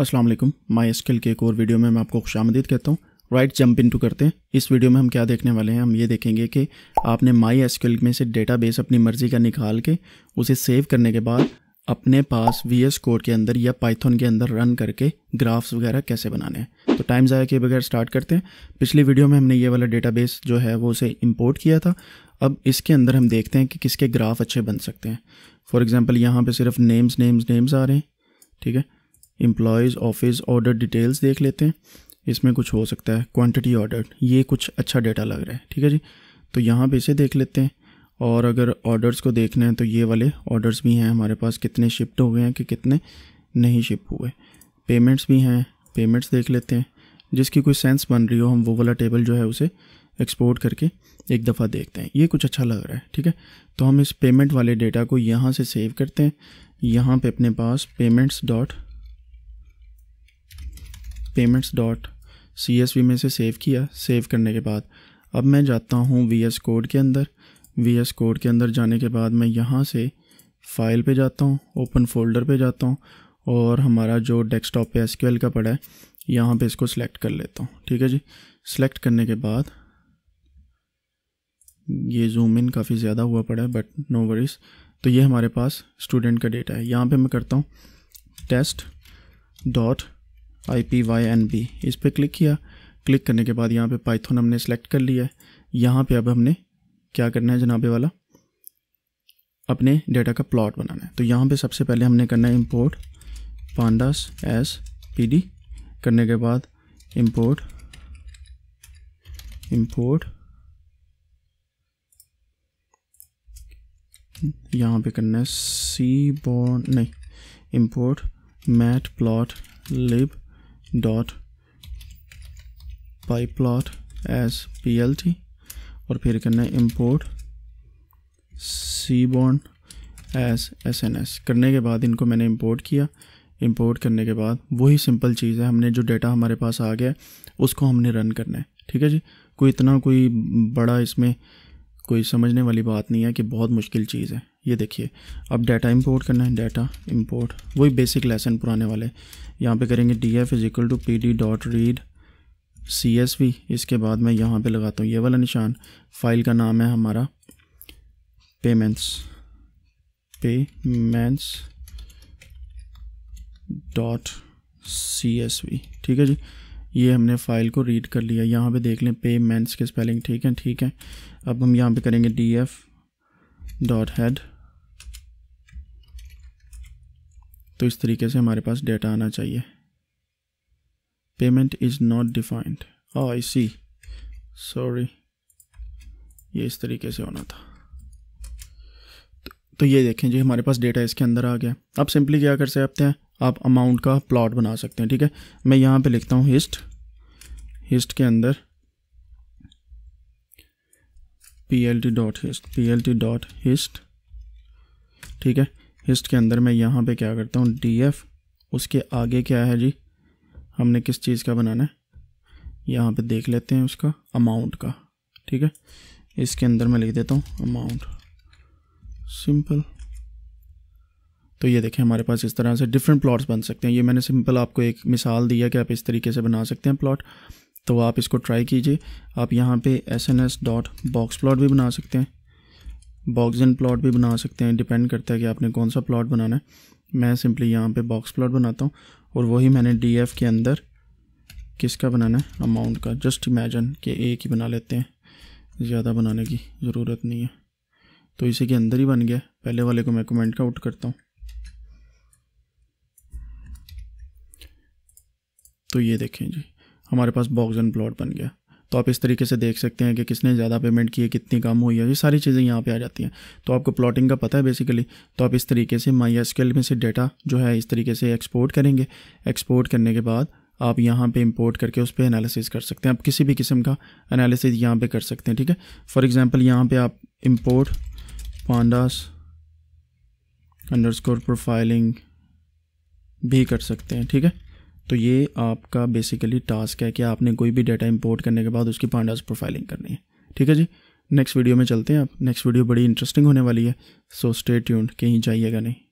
अस्सलाम वालेकुम माई के एक और वीडियो में मैं आपको खुश आमदीद कहता हूँ राइट जंप इन टू करते हैं इस वीडियो में हम क्या देखने वाले हैं हम ये देखेंगे कि आपने माई एसक्यूएल में से बेस अपनी मर्ज़ी का निकाल के उसे सेव करने के बाद अपने पास वी एस कोड के अंदर या पाइथन के अंदर रन करके ग्राफ्स वगैरह कैसे बनाने हैं तो टाइम ज़ाया किए बगैर स्टार्ट करते हैं पिछली वीडियो में हमने ये वाला बेस जो है वो उसे इम्पोर्ट किया था अब इसके अंदर हम देखते हैं कि किसके ग्राफ अच्छे बन सकते हैं फॉर एग्ज़ाम्पल यहाँ पर सिर्फ नेम्स नेम्स नेम्स आ रहे हैं ठीक है एम्प्लॉयज़ ऑफिस ऑर्डर डिटेल्स देख लेते हैं इसमें कुछ हो सकता है क्वांटिटी ऑर्डर ये कुछ अच्छा डेटा लग रहा है ठीक है जी तो यहाँ पे इसे देख लेते हैं और अगर ऑर्डर्स को देखना है तो ये वाले ऑर्डर्स भी हैं हमारे पास कितने शिफ्ट हो गए हैं कि कितने नहीं शिफ्ट हुए पेमेंट्स भी हैं पेमेंट्स देख लेते हैं जिसकी कोई सेंस बन रही हो हम वो वाला टेबल जो है उसे एक्सपोर्ट करके एक दफ़ा देखते हैं ये कुछ अच्छा लग रहा है ठीक है तो हम इस पेमेंट वाले डेटा को यहाँ से सेव करते हैं यहाँ पे अपने पास payments dot payments dot C S V में से सेव किया सेव करने के बाद अब मैं जाता हूँ वी एस कोड के अंदर वी एस कोड के अंदर जाने के बाद मैं यहाँ से फाइल पे जाता हूँ ओपन फोल्डर पे जाता हूँ और हमारा जो डेस्कटॉप पे एस का पड़ा है यहाँ पे इसको सिलेक्ट कर लेता हूँ ठीक है जी सिलेक्ट करने के बाद ये जूम इन काफ़ी ज़्यादा हुआ पड़ा है बट नो वरीज तो ये हमारे पास स्टूडेंट का डेटा है यहाँ पे मैं करता हूँ test dot I P Y N B इस पर क्लिक किया क्लिक करने के बाद यहाँ पे पाइथन हमने सेलेक्ट कर लिया है यहाँ पे अब हमने क्या करना है जनाबे वाला अपने डेटा का प्लॉट बनाना है तो यहाँ पे सबसे पहले हमने करना है import pandas as P D करने के बाद इम्पोर्ट इम्पोर्ट यहाँ पे करना है सी बोर्ड नहीं import matplotlib dot pyplot as P L T और फिर करना है import seaborn as S N S करने के बाद इनको मैंने इम्पोर्ट किया इम्पोर्ट करने के बाद वही सिंपल चीज़ है हमने जो डेटा हमारे पास आ गया उसको हमने रन करना है ठीक है जी कोई इतना कोई बड़ा इसमें कोई समझने वाली बात नहीं है कि बहुत मुश्किल चीज़ है ये देखिए अब डाटा इंपोर्ट करना है डाटा इंपोर्ट वही बेसिक लेसन पुराने वाले यहाँ पे करेंगे D F is equal to P D dot read C S V इसके बाद मैं यहाँ पे लगाता हूँ ये वाला निशान फाइल का नाम है हमारा payments payments dot C S V ठीक है जी ये हमने फ़ाइल को रीड कर लिया यहाँ पे देख लें पेमेंट्स के स्पेलिंग ठीक है ठीक है अब हम यहाँ पे करेंगे डी एफ डॉट हेड तो इस तरीके से हमारे पास डेटा आना चाहिए payment is not defined I see sorry ये इस तरीके से होना था तो ये देखें जी हमारे पास डेटा इसके अंदर आ गया अब सिंपली क्या कर सकते हैं आप अमाउंट का प्लॉट बना सकते हैं ठीक है मैं यहाँ पे लिखता हूँ हिस्ट हिस्ट के अंदर P L T dot hist P L T dot hist ठीक है हिस्ट के अंदर मैं यहाँ पे क्या करता हूँ डी एफ उसके आगे क्या है जी हमने किस चीज़ का बनाना है यहाँ पे देख लेते हैं उसका अमाउंट का ठीक है इसके अंदर मैं लिख देता हूँ अमाउंट सिंपल तो ये देखें हमारे पास इस तरह से डिफरेंट प्लॉट्स बन सकते हैं ये मैंने सिंपल आपको एक मिसाल दिया कि आप इस तरीके से बना सकते हैं प्लॉट तो आप इसको ट्राई कीजिए आप यहाँ पे S N S dot box plot भी बना सकते हैं बॉक्स इन प्लॉट भी बना सकते हैं डिपेंड करता है कि आपने कौन सा प्लॉट बनाना है मैं सिंपली यहाँ पे बॉक्स प्लॉट बनाता हूँ और वही मैंने डी एफ के अंदर किसका बनाना है अमाउंट का जस्ट इमेजन कि एक ही बना लेते हैं ज़्यादा बनाने की ज़रूरत नहीं है तो इसी के अंदर ही बन गया पहले वाले को मैं कमेंट का आउट करता हूँ तो ये देखें जी हमारे पास बॉक्स एंड प्लॉट बन गया तो आप इस तरीके से देख सकते हैं कि किसने ज़्यादा पेमेंट की है कितनी कम हुई है ये सारी चीज़ें यहाँ पे आ जाती हैं तो आपको प्लॉटिंग का पता है बेसिकली तो आप इस तरीके से माई एस में से डेटा जो है इस तरीके से एक्सपोर्ट करेंगे एक्सपोर्ट करने के बाद आप यहाँ पे इंपोर्ट करके उस पर एनालिसिस कर सकते हैं आप किसी भी किस्म का एनालिसिस यहाँ पे कर सकते हैं ठीक है फॉर एग्जांपल यहाँ पे आप इंपोर्ट पांडास अंडरस्कोर प्रोफाइलिंग भी कर सकते हैं ठीक है तो ये आपका बेसिकली टास्क है कि आपने कोई भी डाटा इंपोर्ट करने के बाद उसकी पांडास प्रोफाइलिंग करनी है ठीक है जी नेक्स्ट वीडियो में चलते हैं आप नेक्स्ट वीडियो बड़ी इंटरेस्टिंग होने वाली है सो स्टे ट्यून्ड कहीं जाइएगा नहीं